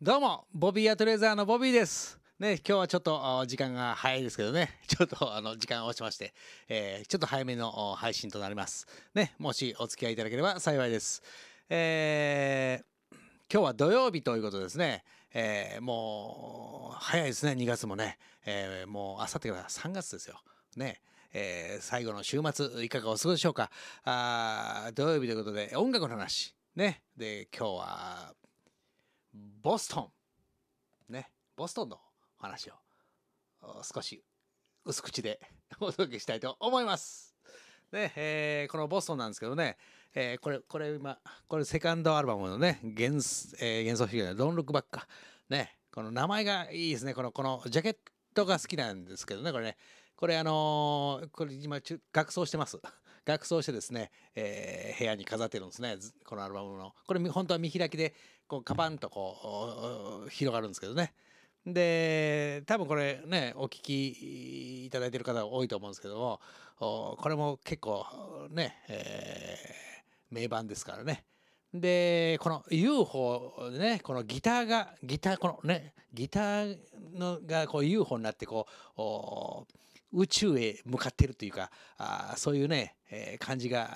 どうも、ボビーアトレーザーのボビーです。ね、今日はちょっと時間が早いですけどね、ちょっとあの時間を押しまして、えー、ちょっと早めの配信となります。ね、もしお付き合いいただければ幸いです。えー、今日は土曜日ということですね。えー、もう早いですね、2月もね。えもうさってから3月ですよ。ね。え最後の週末、いかがお過ごしでしょうか。あ土曜日ということで、音楽の話。ね。で、今日はボストン。ね。ボストンの話を少し薄口でお届けしたいと思います。ね、えー、このボストンなんですけどね、えー、これ、これ今、これセカンドアルバムのね、幻,、えー、幻想フィギュア、ロン・ルック・バッカ。か。ね、この名前がいいですね。この、このジャケットが好きなんですけどね、これね。これあのー、これ今、学装してます。額装してですね、えー、部屋に飾ってるんですねこのアルバムのこれ本当は見開きでこうカパンとこう広がるんですけどねで多分これねお聞きいただいてる方多いと思うんですけどもこれも結構ね、えー、名盤ですからねでこの UFO でねこのギターがギターこのねギターのがこう UFO になってこう宇宙へ向かってるというかあそういうね、えー、感じが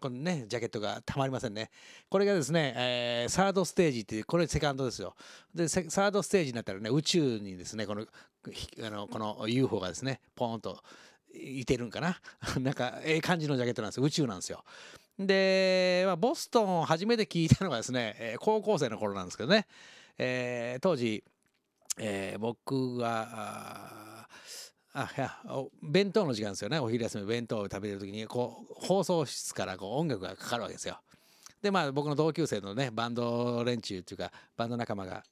このねジャケットがたまりませんねこれがですね、えー、サードステージっていうこれセカンドですよでサードステージになったらね宇宙にですねこのあのこの UFO がですねポーンといてるんかな なんかええ感じのジャケットなんです宇宙なんですよで、まあ、ボストンを初めて聞いたのがですね、え高校生の頃なんですけどね、えー、当時、えー、僕があいや弁当の時間ですよねお昼休み弁当を食べてる時にこう放送室からこう音楽がかかるわけですよ。でまあ僕の同級生のねバンド連中っていうかバンド仲間が、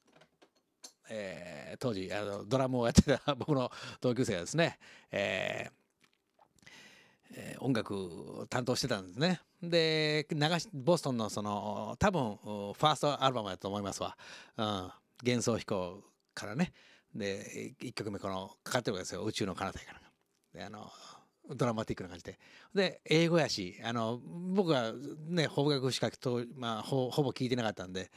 えー、当時あのドラムをやってた 僕の同級生がですね、えーえー、音楽を担当してたんですね。で流しボストンのその多分ファーストアルバムだと思いますわ「うん、幻想飛行」からねで1曲目このかかってるわけですよ「宇宙の彼方やから」であのドラマティックな感じでで英語やしあの僕はね邦楽しかと、まあ、ほぼ聞いてなかったんで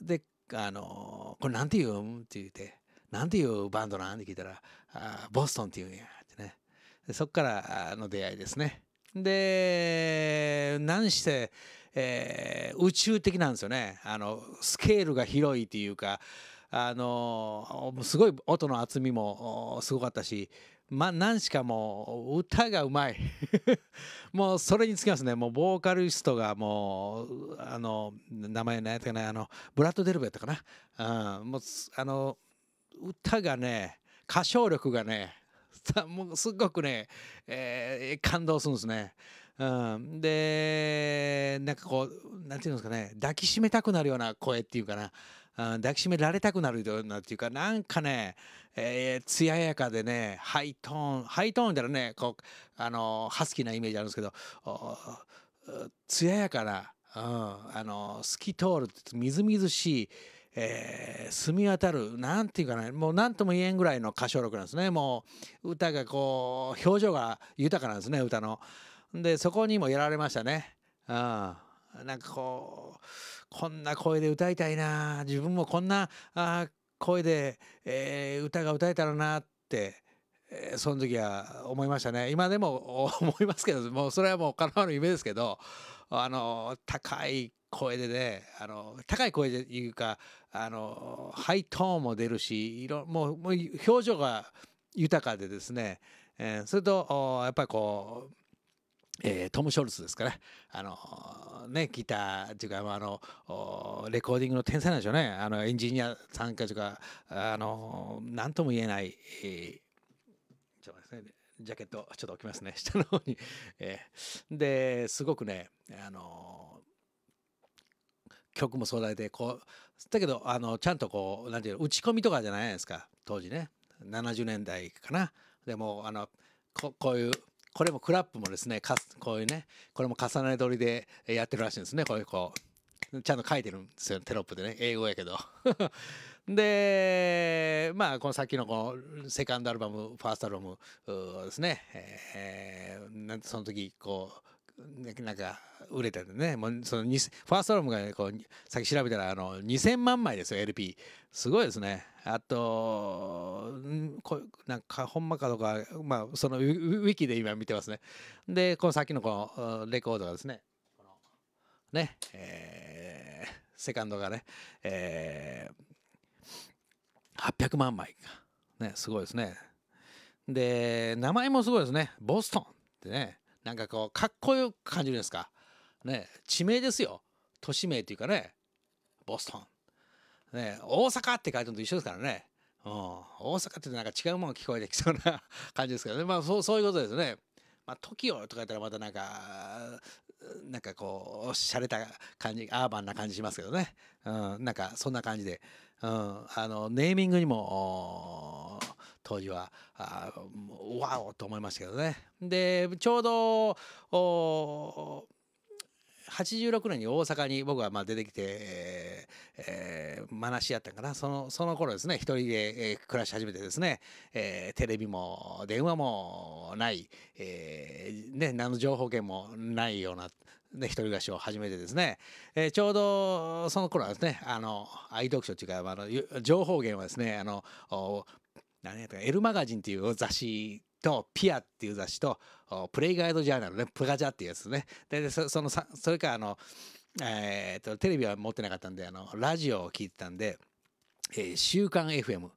であの「これなんて言うん?」って言って「なんていうバンドなん?」って聞いたら「あボストンって言うんや」ってねそっからの出会いですね。で何して、えー、宇宙的なんですよねあのスケールが広いというかあのすごい音の厚みもすごかったし、ま、何しかもう歌がうまい もうそれにつきますねもうボーカリストがもうあの名前何やったかなあのブラッド・デルベットかな、うん、もうあの歌がね歌唱力がねもうすごくね、えー、感動するんですね。うん、でなんかこうなんていうんですかね抱きしめたくなるような声っていうかな抱きしめられたくなるようなっていうかなんかね、えー、艶やかでねハイトーンハイトーンだらねこうあのハスキーなイメージあるんですけど艶やかな、うん、あの透き通るみずみずしい、えー、澄み渡る何て言うかなもう何とも言えんぐらいの歌唱力なんですねもう歌がこう表情が豊かなんですね歌の。でそこにもやられましたね。うん、なんかこうこんな声で歌いたいな自分もこんなあ声で、えー、歌が歌えたらなって、えー、その時は思いましたね今でも 思いますけどもうそれはもうかなわぬ夢ですけどあの高い声でねあの高い声でいうかあのハイトーンも出るしいもう表情が豊かでですね、えー、それとやっぱりこうえー、トム・ショルツですから、あのー、ね、ギターというか、あ、のレコーディングの天才なんでしょうねあのエンジニア参加というか、あのー、何とも言えない、えー、ちょっとですねジャケットちょっと置きますね下の方に、えー、ですごくね、あの曲も壮大でこうだけどあのちゃんとこう何て言うの打ち込みとかじゃないですか当時ね70年代かなでもあのここういうこれもクラップもですねかこういうねこれも重ね撮りでやってるらしいんですねこういうこうちゃんと書いてるんですよテロップでね英語やけど でまあこの先のこのセカンドアルバムファーストアルバムですね、えー、その時こうなんか売れててねもうそのファーストアルバムがこうさっき調べたらあの2000万枚ですよ LP すごいですねあとこなんかほんまかとか、まあ、そのウィキで今見てますねでこのさっきのこのレコードがですねこのねえー、セカンドがね、えー、800万枚ねすごいですねで名前もすごいですねボストンってねなんかこうかっこよく感じるんですかね地名ですよ都市名っていうかねボストンね大阪って書いてるのと一緒ですからね、うん、大阪ってなんか違うもの聞こえてきそうな感じですけどねまあそうそういうことですね。まあ、TOKIO とか言ったらまたなんかなんかこうしゃれた感じアーバンな感じしますけどね、うん、なんかそんな感じで、うん、あのネーミングにも当時はあわおと思いましたけどねでちょうどお86年に大阪に僕はまあ出てきて、えーえー、マナシやったんかなそのその頃ですね一人で、え暮らし始めてですね、えー、テレビも電話もない、えーね、何の情報源もないような、ね、一人暮らしを始めてですね、えー、ちょうどその頃はですねあの愛読書っていうか、あの情報源はですねあの何やったか、エルマガジンっていう雑誌と、ピアっていう雑誌と、プレイガイドジャーナルね、プガジャっていうやつね。で、そのそれからあの、えー、っと、テレビは持ってなかったんで、あの、ラジオを聞いてたんで、えー、週刊 FM。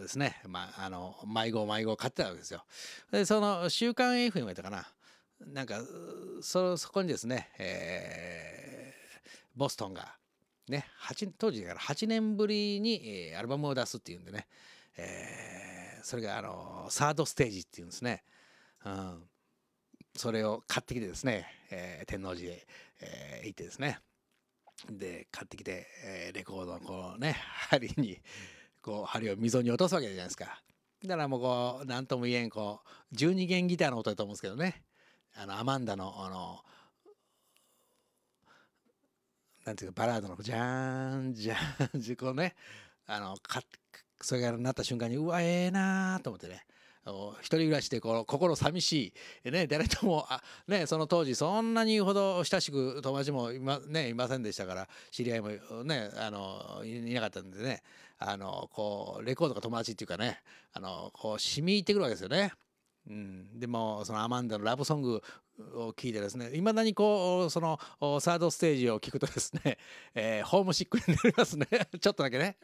ですね、まあ、あの迷子迷子買ってたわけですよ。でその「週刊 FM」やったかななんかそそこにですね、えー、ボストンが、ね、当時だから8年ぶりに、えー、アルバムを出すっていうんでね、えー、それがあのサードステージっていうんですね、うん、それを買ってきてですね、えー、天王寺へ、えー、行ってですねで買ってきて、えー、レコードのこうね針にこう針を溝に落とすわけじゃないですかだからもうこう何とも言えんこう12弦ギターの音だと思うんですけどねあのアマンダのあのなんていうかバラードのジャーンジャーンジュこうねあのかそれがなった瞬間にうわええなーと思ってね一人暮らしでこう心寂しい、ね、誰ともあ、ね、その当時そんなにほど親しく友達もいま,、ね、いませんでしたから知り合いも、ね、あのいなかったんでねあのこうレコードが友達っていうかねあのこう染み入ってくるわけですよね。うん、でもそのアマンダのラブソングを聴いてですねいまだにこうそのサードステージを聴くとですね、えー、ホームシックになりますね ちょっとだけね、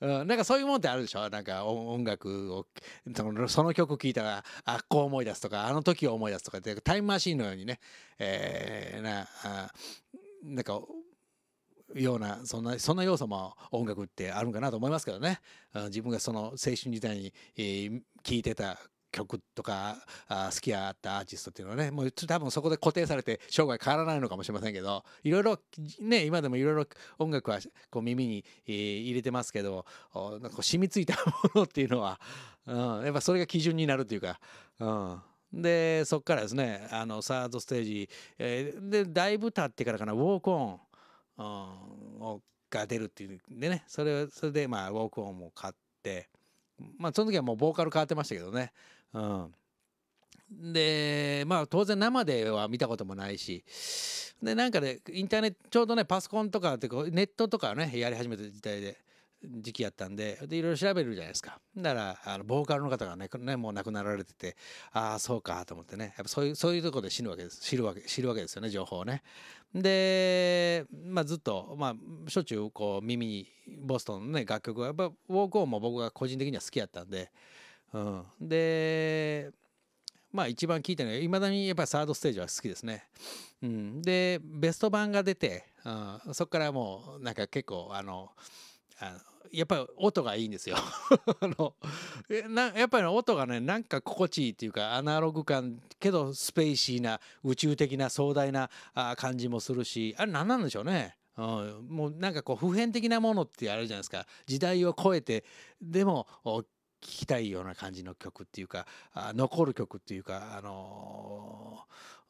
うん、なんかそういうもんってあるでしょなんか音楽をそのその曲聴いたらあこう思い出すとかあの時を思い出すとかってタイムマシーンのようにね、えー、なあなんかようなそんなそんな要素も音楽ってあるんかなと思いますけどね自分がその青春時代に聴いてた曲とかあ好きやったアーティストっていうのはねもう多分そこで固定されて生涯変わらないのかもしれませんけどいろいろね今でもいろいろ音楽はこう耳に、えー、入れてますけどなんかこう染みついたものっていうのは、うん、やっぱそれが基準になるというか。うんでそこからですねあのサードステージ、えー、でだいぶ経ってからかなウォークオン、うん、をが出るっていうんでねそれそれでまあウォークオンも買ってまあその時はもうボーカル変わってましたけどねうん。でまあ当然生では見たこともないしでなんかねインターネットちょうどねパソコンとかってネットとかねやり始めた時代で時期やったんでいろいろ調べるじゃないですかだからあのボーカルの方がねもう亡くなられててああそうかと思ってねやっぱそういうそういうとこで死ぬわけです知るわけ知るわけですよね情報をねでまあずっとまあしょっちゅうこう耳にボストンのね楽曲はやっぱウォークオンも僕が個人的には好きやったんでうん、でまあ一番聞いたのはいまだにやっぱサードステージは好きですね。うん、でベスト版が出て、うん、そこからもうなんか結構あのあやっぱり音がいいんですよ あのやっぱり音がねなんか心地いいっていうかアナログ感けどスペーシーな宇宙的な壮大なあ感じもするしあれ何なんでしょうね。うん、もうなんかこう普遍的なものってあるじゃないですか時代を超えてでも聴きたいような感じの曲っていうかあ残る曲っていうかあの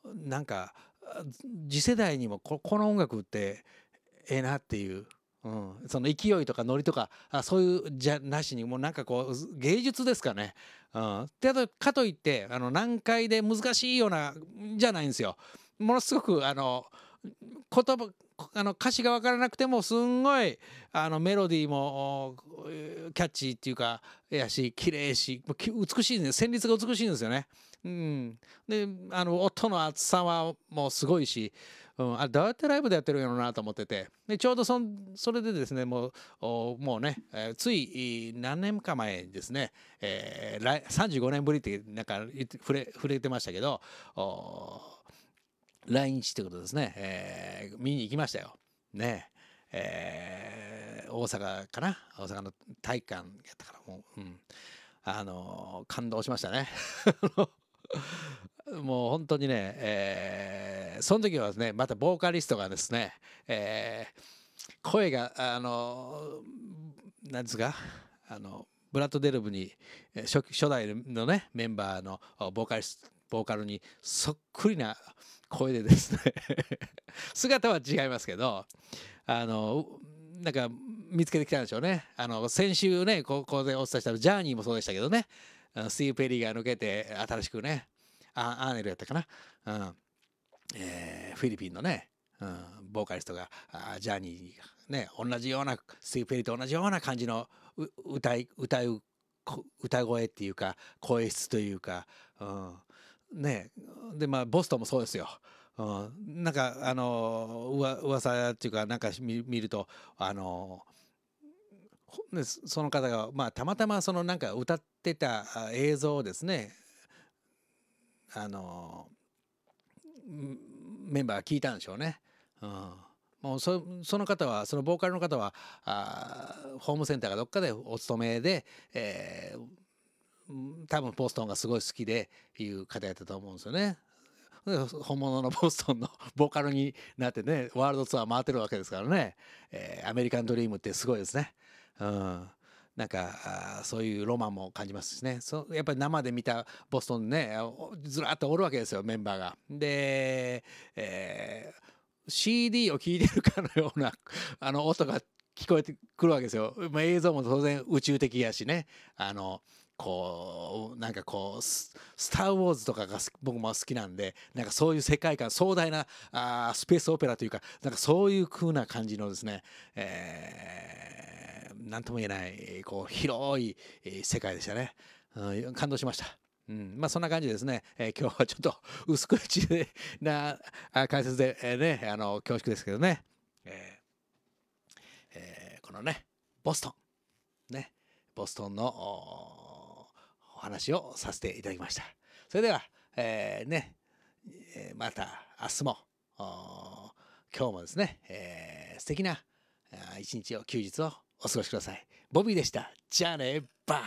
ー、なんか次世代にもここの音楽ってええなっていう。うん、その勢いとかノリとかあそういうじゃなしにもうなんかこう芸術ですかね。うん、であとかといってあの難解で難しいようなじゃないんですよ。ものすごくあのー言葉あの歌詞が分からなくてもすんごいあのメロディーもキャッチーっていうかやし綺麗し美しいです旋律が美しいんですよね。うん、であの音の厚さはもうすごいし、うん、あどうやってライブでやってるんやろうなと思っててでちょうどそそれでですねもうもうね、えー、つい何年か前にですね、えー、35年ぶりってなんか触れ触れてましたけど。お来日ってことですね、えー、見に行きましたよ。ねえー、大阪かな大阪の体育館やったからもう、うん、あのー、感動しましたね。もう本当にね、えー、その時はですねまたボーカリストがですね、えー、声があのなんですかあのブラッド・デルブに初初代のねメンバーのボーカリストボーカルにそっくりな声でですね 姿は違いますけどあのなんか見つけてきたんでしょうねあの先週ねここでお伝えしたジャーニーもそうでしたけどねスティーブ・ペリーが抜けて新しくねアーネルやったかな、うんえー、フィリピンのね、うん、ボーカリストがあジャーニーね同じようなスティーブ・ペリーと同じような感じの歌い歌う歌声っていうか声質というか、うん、ねでまあボストンもそうですよ。うん、なんかあのうわ噂っていうかなんか見るとあのその方が、まあ、たまたまそのなんか歌ってた映像をですねあのメンバー聞いたんでしょうね。うんもうそその方はそのボーカルの方はあホームセンターがどっかでお勤めで、えー、多分ボストンがすごい好きでいう方やったと思うんですよね。本物のボストンのボーカルになってねワールドツアー回ってるわけですからね、えー、アメリカンドリームってすごいですね。うん、なんかそういうロマンも感じますしねそやっぱり生で見たボストンねずらっとおるわけですよメンバーが。で、えー CD を聴いてるかのようなあの音が聞こえてくるわけですよ。まあ、映像も当然宇宙的やしね。あの、こう、なんかこう、スター・ウォーズとかが僕も好きなんで、なんかそういう世界観、壮大なあスペースオペラというか、なんかそういう風な感じのですね、えー、なんとも言えない、こう、広い世界でしたね。うん、感動しました。うん、まあそんな感じですね、えー、今日はちょっと薄口な解説で、えー、ね、あの恐縮ですけどね。えーえー、このね、ボストン、ね、ボストンのお話をさせていただきました。それでは、えー、ね、また明日も、今日もですね、えー、素敵な一日を、休日をお過ごしください。ボビーでした。じゃあね、バイ